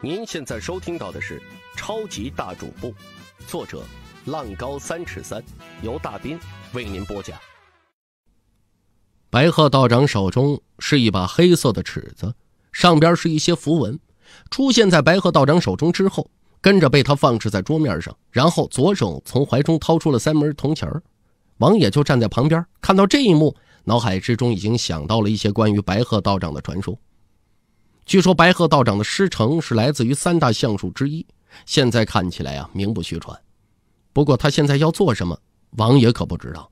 您现在收听到的是《超级大主播》，作者浪高三尺三，由大斌为您播讲。白鹤道长手中是一把黑色的尺子，上边是一些符文。出现在白鹤道长手中之后，跟着被他放置在桌面上，然后左手从怀中掏出了三枚铜钱儿。王野就站在旁边，看到这一幕，脑海之中已经想到了一些关于白鹤道长的传说。据说白鹤道长的师承是来自于三大相术之一，现在看起来啊名不虚传。不过他现在要做什么，王爷可不知道。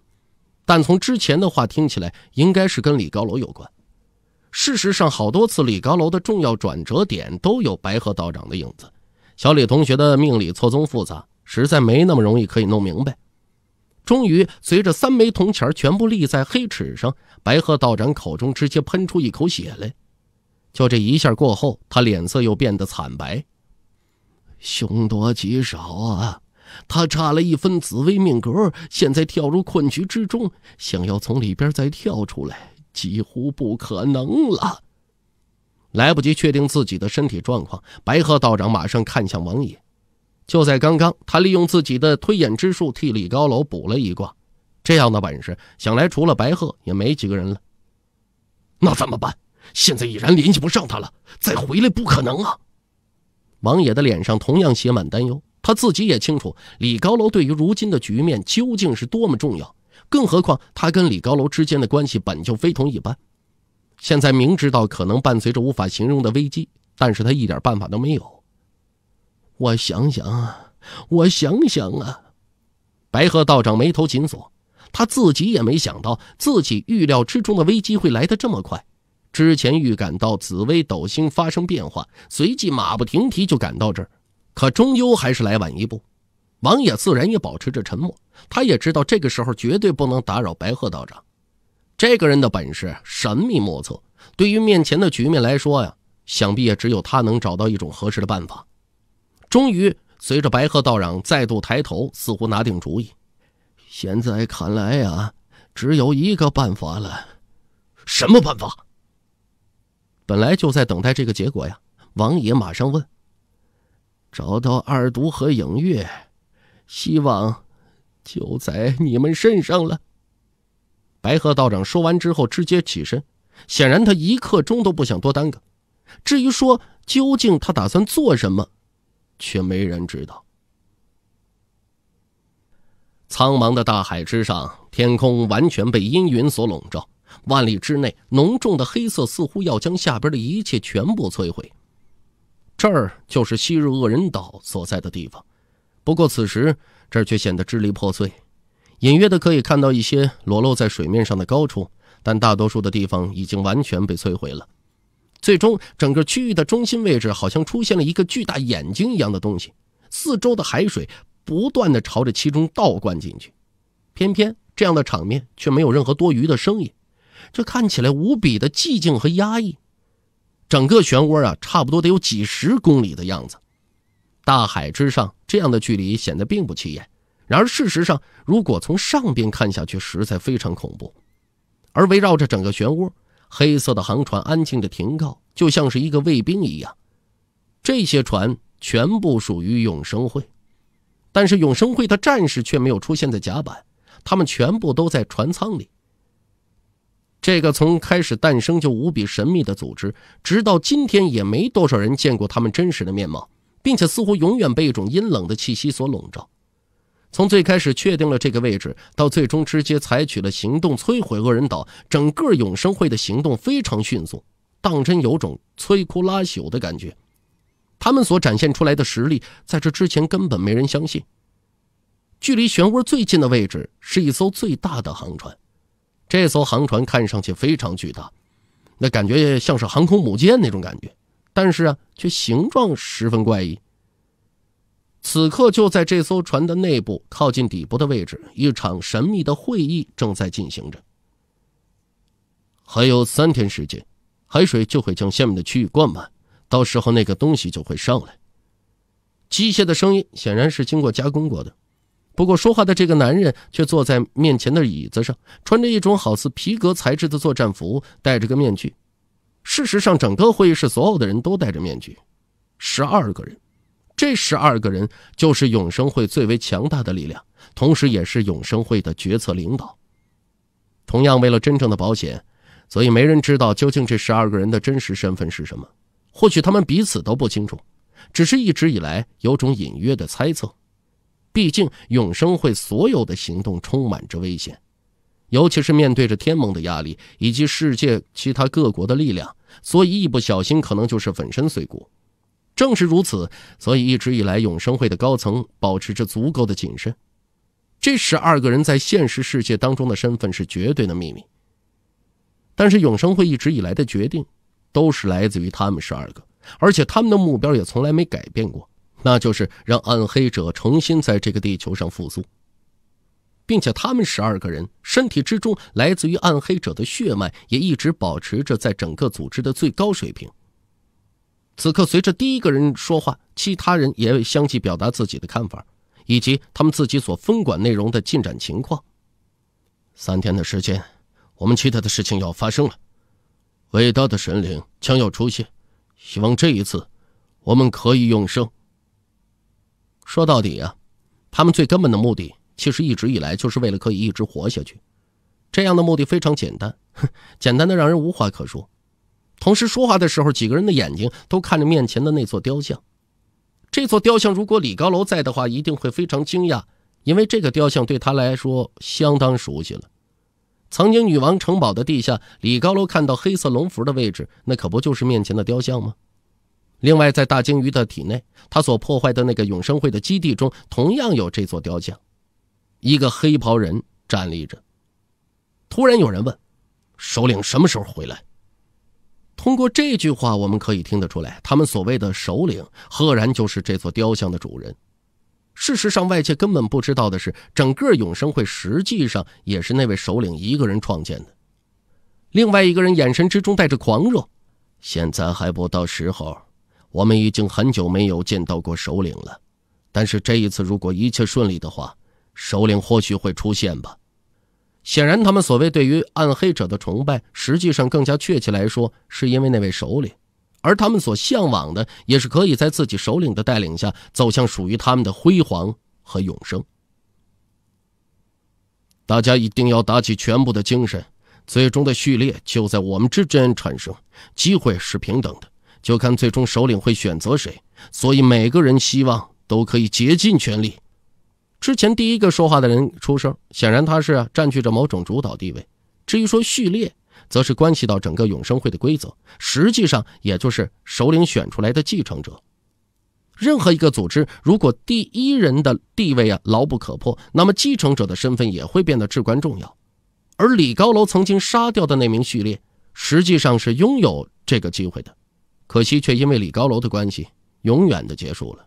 但从之前的话听起来，应该是跟李高楼有关。事实上，好多次李高楼的重要转折点都有白鹤道长的影子。小李同学的命理错综复杂，实在没那么容易可以弄明白。终于，随着三枚铜钱全部立在黑尺上，白鹤道长口中直接喷出一口血来。就这一下过后，他脸色又变得惨白。凶多吉少啊！他差了一分紫薇命格，现在跳入困局之中，想要从里边再跳出来，几乎不可能了。来不及确定自己的身体状况，白鹤道长马上看向王爷。就在刚刚，他利用自己的推演之术替李高楼补了一卦。这样的本事，想来除了白鹤也没几个人了。那怎么办？现在已然联系不上他了，再回来不可能啊！王野的脸上同样写满担忧，他自己也清楚李高楼对于如今的局面究竟是多么重要，更何况他跟李高楼之间的关系本就非同一般。现在明知道可能伴随着无法形容的危机，但是他一点办法都没有。我想想，啊，我想想啊！白鹤道长眉头紧锁，他自己也没想到自己预料之中的危机会来得这么快。之前预感到紫薇斗星发生变化，随即马不停蹄就赶到这儿，可终究还是来晚一步。王爷自然也保持着沉默，他也知道这个时候绝对不能打扰白鹤道长。这个人的本事神秘莫测，对于面前的局面来说呀，想必也只有他能找到一种合适的办法。终于，随着白鹤道长再度抬头，似乎拿定主意。现在看来呀，只有一个办法了。什么办法？本来就在等待这个结果呀！王爷马上问：“找到二毒和影月，希望就在你们身上了。”白鹤道长说完之后，直接起身，显然他一刻钟都不想多耽搁。至于说究竟他打算做什么，却没人知道。苍茫的大海之上，天空完全被阴云所笼罩。万里之内，浓重的黑色似乎要将下边的一切全部摧毁。这儿就是昔日恶人岛所在的地方，不过此时这儿却显得支离破碎。隐约的可以看到一些裸露在水面上的高处，但大多数的地方已经完全被摧毁了。最终，整个区域的中心位置好像出现了一个巨大眼睛一样的东西，四周的海水不断的朝着其中倒灌进去。偏偏这样的场面却没有任何多余的声音。这看起来无比的寂静和压抑，整个漩涡啊，差不多得有几十公里的样子。大海之上，这样的距离显得并不起眼。然而，事实上，如果从上边看下去，实在非常恐怖。而围绕着整个漩涡，黑色的航船安静的停靠，就像是一个卫兵一样。这些船全部属于永生会，但是永生会的战士却没有出现在甲板，他们全部都在船舱里。这个从开始诞生就无比神秘的组织，直到今天也没多少人见过他们真实的面貌，并且似乎永远被一种阴冷的气息所笼罩。从最开始确定了这个位置，到最终直接采取了行动摧毁恶人岛，整个永生会的行动非常迅速，当真有种摧枯拉朽的感觉。他们所展现出来的实力，在这之前根本没人相信。距离漩涡最近的位置是一艘最大的航船。这艘航船看上去非常巨大，那感觉像是航空母舰那种感觉，但是啊，却形状十分怪异。此刻就在这艘船的内部靠近底部的位置，一场神秘的会议正在进行着。还有三天时间，海水就会将下面的区域灌满，到时候那个东西就会上来。机械的声音显然是经过加工过的。不过，说话的这个男人却坐在面前的椅子上，穿着一种好似皮革材质的作战服，戴着个面具。事实上，整个会议室所有的人都戴着面具，十二个人，这十二个人就是永生会最为强大的力量，同时也是永生会的决策领导。同样，为了真正的保险，所以没人知道究竟这十二个人的真实身份是什么。或许他们彼此都不清楚，只是一直以来有种隐约的猜测。毕竟，永生会所有的行动充满着危险，尤其是面对着天盟的压力以及世界其他各国的力量，所以一不小心可能就是粉身碎骨。正是如此，所以一直以来，永生会的高层保持着足够的谨慎。这十二个人在现实世界当中的身份是绝对的秘密，但是永生会一直以来的决定，都是来自于他们十二个，而且他们的目标也从来没改变过。那就是让暗黑者重新在这个地球上复苏，并且他们十二个人身体之中来自于暗黑者的血脉也一直保持着在整个组织的最高水平。此刻，随着第一个人说话，其他人也相继表达自己的看法，以及他们自己所分管内容的进展情况。三天的时间，我们期待的事情要发生了，伟大的神灵将要出现，希望这一次我们可以永生。说到底啊，他们最根本的目的，其实一直以来就是为了可以一直活下去。这样的目的非常简单，简单的让人无话可说。同时说话的时候，几个人的眼睛都看着面前的那座雕像。这座雕像，如果李高楼在的话，一定会非常惊讶，因为这个雕像对他来说相当熟悉了。曾经女王城堡的地下，李高楼看到黑色龙符的位置，那可不就是面前的雕像吗？另外，在大鲸鱼的体内，他所破坏的那个永生会的基地中，同样有这座雕像。一个黑袍人站立着。突然有人问：“首领什么时候回来？”通过这句话，我们可以听得出来，他们所谓的首领，赫然就是这座雕像的主人。事实上，外界根本不知道的是，整个永生会实际上也是那位首领一个人创建的。另外一个人眼神之中带着狂热：“现在还不到时候。”我们已经很久没有见到过首领了，但是这一次如果一切顺利的话，首领或许会出现吧。显然，他们所谓对于暗黑者的崇拜，实际上更加确切来说，是因为那位首领，而他们所向往的，也是可以在自己首领的带领下，走向属于他们的辉煌和永生。大家一定要打起全部的精神，最终的序列就在我们之间产生，机会是平等的。就看最终首领会选择谁，所以每个人希望都可以竭尽全力。之前第一个说话的人出声，显然他是占据着某种主导地位。至于说序列，则是关系到整个永生会的规则，实际上也就是首领选出来的继承者。任何一个组织，如果第一人的地位啊牢不可破，那么继承者的身份也会变得至关重要。而李高楼曾经杀掉的那名序列，实际上是拥有这个机会的。可惜，却因为李高楼的关系，永远的结束了。